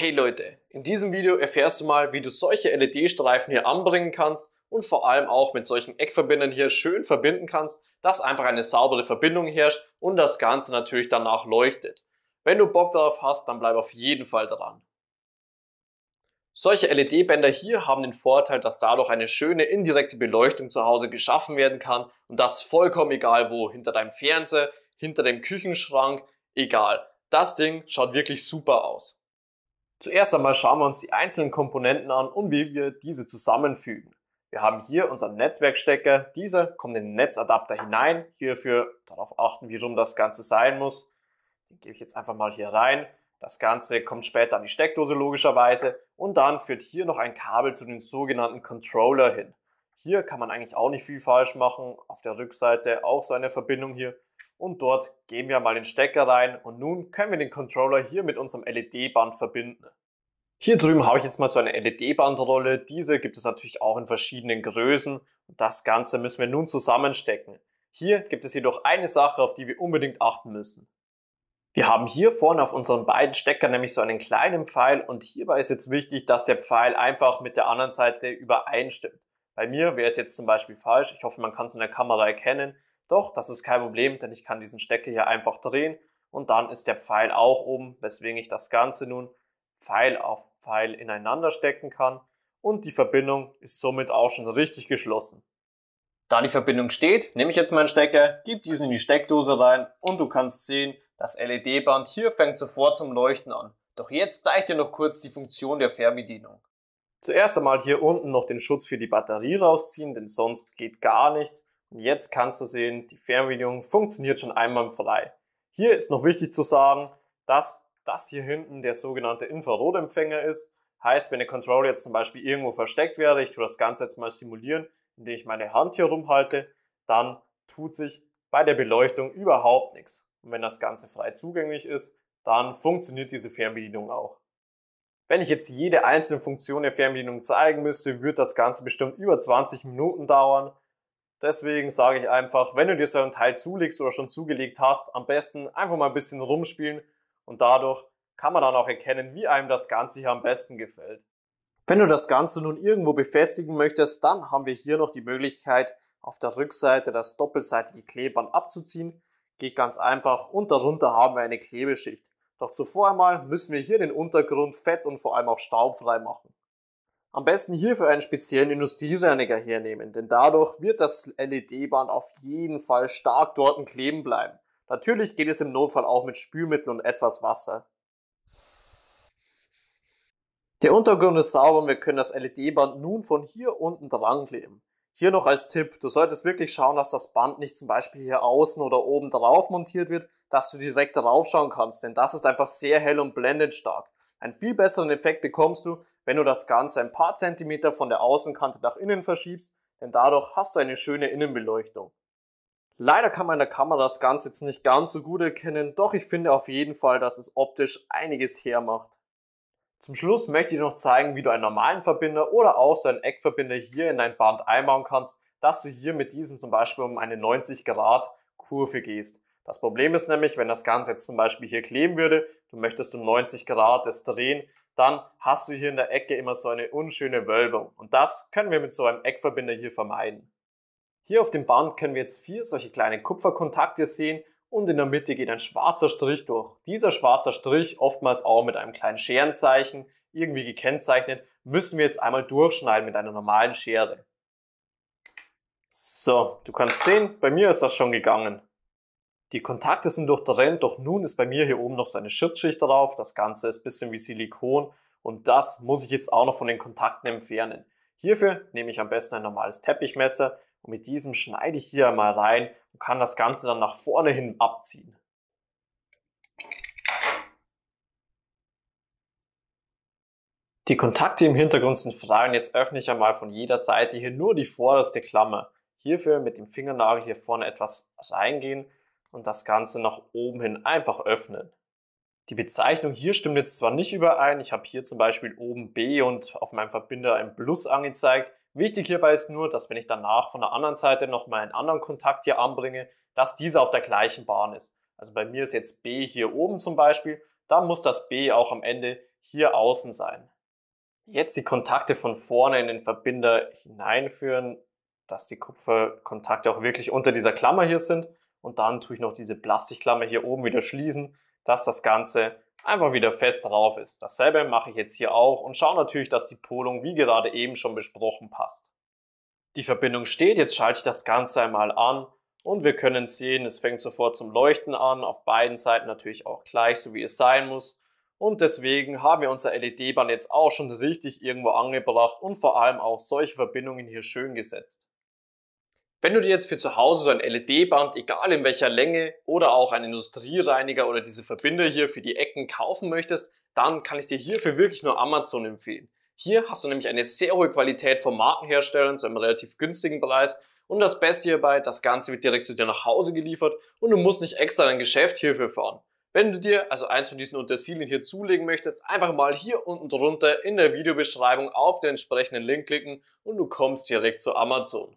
Hey Leute, in diesem Video erfährst du mal, wie du solche LED-Streifen hier anbringen kannst und vor allem auch mit solchen Eckverbindern hier schön verbinden kannst, dass einfach eine saubere Verbindung herrscht und das Ganze natürlich danach leuchtet. Wenn du Bock darauf hast, dann bleib auf jeden Fall dran. Solche LED-Bänder hier haben den Vorteil, dass dadurch eine schöne indirekte Beleuchtung zu Hause geschaffen werden kann und das vollkommen egal wo, hinter deinem Fernseher, hinter dem Küchenschrank, egal. Das Ding schaut wirklich super aus. Zuerst einmal schauen wir uns die einzelnen Komponenten an und wie wir diese zusammenfügen. Wir haben hier unseren Netzwerkstecker. Dieser kommt in den Netzadapter hinein. Hierfür darauf achten, wie rum das Ganze sein muss. Den gebe ich jetzt einfach mal hier rein. Das Ganze kommt später an die Steckdose logischerweise. Und dann führt hier noch ein Kabel zu dem sogenannten Controller hin. Hier kann man eigentlich auch nicht viel falsch machen. Auf der Rückseite auch so eine Verbindung hier und dort geben wir mal den Stecker rein und nun können wir den Controller hier mit unserem LED-Band verbinden. Hier drüben habe ich jetzt mal so eine LED-Bandrolle. Diese gibt es natürlich auch in verschiedenen Größen und das Ganze müssen wir nun zusammenstecken. Hier gibt es jedoch eine Sache, auf die wir unbedingt achten müssen. Wir haben hier vorne auf unseren beiden Steckern nämlich so einen kleinen Pfeil und hierbei ist jetzt wichtig, dass der Pfeil einfach mit der anderen Seite übereinstimmt. Bei mir wäre es jetzt zum Beispiel falsch, ich hoffe man kann es in der Kamera erkennen, doch, das ist kein Problem, denn ich kann diesen Stecker hier einfach drehen und dann ist der Pfeil auch oben, weswegen ich das Ganze nun Pfeil auf Pfeil ineinander stecken kann und die Verbindung ist somit auch schon richtig geschlossen. Da die Verbindung steht, nehme ich jetzt meinen Stecker, gebe diesen in die Steckdose rein und du kannst sehen, das LED-Band hier fängt sofort zum Leuchten an. Doch jetzt zeige ich dir noch kurz die Funktion der Fernbedienung. Zuerst einmal hier unten noch den Schutz für die Batterie rausziehen, denn sonst geht gar nichts. Und jetzt kannst du sehen, die Fernbedienung funktioniert schon einmal im Verleih. Hier ist noch wichtig zu sagen, dass das hier hinten der sogenannte Infrarotempfänger ist. Heißt, wenn der Controller jetzt zum Beispiel irgendwo versteckt wäre, ich tue das Ganze jetzt mal simulieren, indem ich meine Hand hier rumhalte, dann tut sich bei der Beleuchtung überhaupt nichts. Und wenn das Ganze frei zugänglich ist, dann funktioniert diese Fernbedienung auch. Wenn ich jetzt jede einzelne Funktion der Fernbedienung zeigen müsste, würde das Ganze bestimmt über 20 Minuten dauern. Deswegen sage ich einfach, wenn du dir so einen Teil zulegst oder schon zugelegt hast, am besten einfach mal ein bisschen rumspielen und dadurch kann man dann auch erkennen, wie einem das Ganze hier am besten gefällt. Wenn du das Ganze nun irgendwo befestigen möchtest, dann haben wir hier noch die Möglichkeit, auf der Rückseite das doppelseitige Klebeband abzuziehen. Geht ganz einfach und darunter haben wir eine Klebeschicht. Doch zuvor einmal müssen wir hier den Untergrund fett und vor allem auch staubfrei machen. Am besten hierfür einen speziellen Industriereiniger hernehmen, denn dadurch wird das LED-Band auf jeden Fall stark dort kleben bleiben. Natürlich geht es im Notfall auch mit Spülmittel und etwas Wasser. Der Untergrund ist sauber und wir können das LED-Band nun von hier unten dran kleben. Hier noch als Tipp, du solltest wirklich schauen, dass das Band nicht zum Beispiel hier außen oder oben drauf montiert wird, dass du direkt darauf schauen kannst, denn das ist einfach sehr hell und blendend stark. Einen viel besseren Effekt bekommst du, wenn du das Ganze ein paar Zentimeter von der Außenkante nach innen verschiebst, denn dadurch hast du eine schöne Innenbeleuchtung. Leider kann man in der Kamera das Ganze jetzt nicht ganz so gut erkennen, doch ich finde auf jeden Fall, dass es optisch einiges hermacht. Zum Schluss möchte ich dir noch zeigen, wie du einen normalen Verbinder oder auch so einen Eckverbinder hier in dein Band einbauen kannst, dass du hier mit diesem zum Beispiel um eine 90 Grad Kurve gehst. Das Problem ist nämlich, wenn das Ganze jetzt zum Beispiel hier kleben würde, du möchtest um 90 Grad es drehen, dann hast du hier in der Ecke immer so eine unschöne Wölbung. Und das können wir mit so einem Eckverbinder hier vermeiden. Hier auf dem Band können wir jetzt vier solche kleine Kupferkontakte sehen und in der Mitte geht ein schwarzer Strich durch. Dieser schwarze Strich, oftmals auch mit einem kleinen Scherenzeichen, irgendwie gekennzeichnet, müssen wir jetzt einmal durchschneiden mit einer normalen Schere. So, du kannst sehen, bei mir ist das schon gegangen. Die Kontakte sind durchtrennt, doch nun ist bei mir hier oben noch so eine Schutzschicht drauf. Das Ganze ist ein bisschen wie Silikon und das muss ich jetzt auch noch von den Kontakten entfernen. Hierfür nehme ich am besten ein normales Teppichmesser und mit diesem schneide ich hier einmal rein und kann das Ganze dann nach vorne hin abziehen. Die Kontakte im Hintergrund sind frei und jetzt öffne ich einmal von jeder Seite hier nur die vorderste Klammer. Hierfür mit dem Fingernagel hier vorne etwas reingehen und das Ganze nach oben hin einfach öffnen. Die Bezeichnung hier stimmt jetzt zwar nicht überein, ich habe hier zum Beispiel oben B und auf meinem Verbinder ein Plus angezeigt. Wichtig hierbei ist nur, dass wenn ich danach von der anderen Seite nochmal einen anderen Kontakt hier anbringe, dass dieser auf der gleichen Bahn ist. Also bei mir ist jetzt B hier oben zum Beispiel, da muss das B auch am Ende hier außen sein. Jetzt die Kontakte von vorne in den Verbinder hineinführen, dass die Kupferkontakte auch wirklich unter dieser Klammer hier sind und dann tue ich noch diese Plastikklammer hier oben wieder schließen, dass das Ganze einfach wieder fest drauf ist. Dasselbe mache ich jetzt hier auch und schaue natürlich, dass die Polung wie gerade eben schon besprochen passt. Die Verbindung steht, jetzt schalte ich das Ganze einmal an und wir können sehen, es fängt sofort zum Leuchten an, auf beiden Seiten natürlich auch gleich, so wie es sein muss. Und deswegen haben wir unser LED-Band jetzt auch schon richtig irgendwo angebracht und vor allem auch solche Verbindungen hier schön gesetzt. Wenn du dir jetzt für zu Hause so ein LED-Band, egal in welcher Länge oder auch einen Industriereiniger oder diese Verbinder hier für die Ecken kaufen möchtest, dann kann ich dir hierfür wirklich nur Amazon empfehlen. Hier hast du nämlich eine sehr hohe Qualität von Markenherstellern zu einem relativ günstigen Preis und das Beste hierbei, das Ganze wird direkt zu dir nach Hause geliefert und du musst nicht extra dein Geschäft hierfür fahren. Wenn du dir also eins von diesen Untersilien hier zulegen möchtest, einfach mal hier unten drunter in der Videobeschreibung auf den entsprechenden Link klicken und du kommst direkt zu Amazon.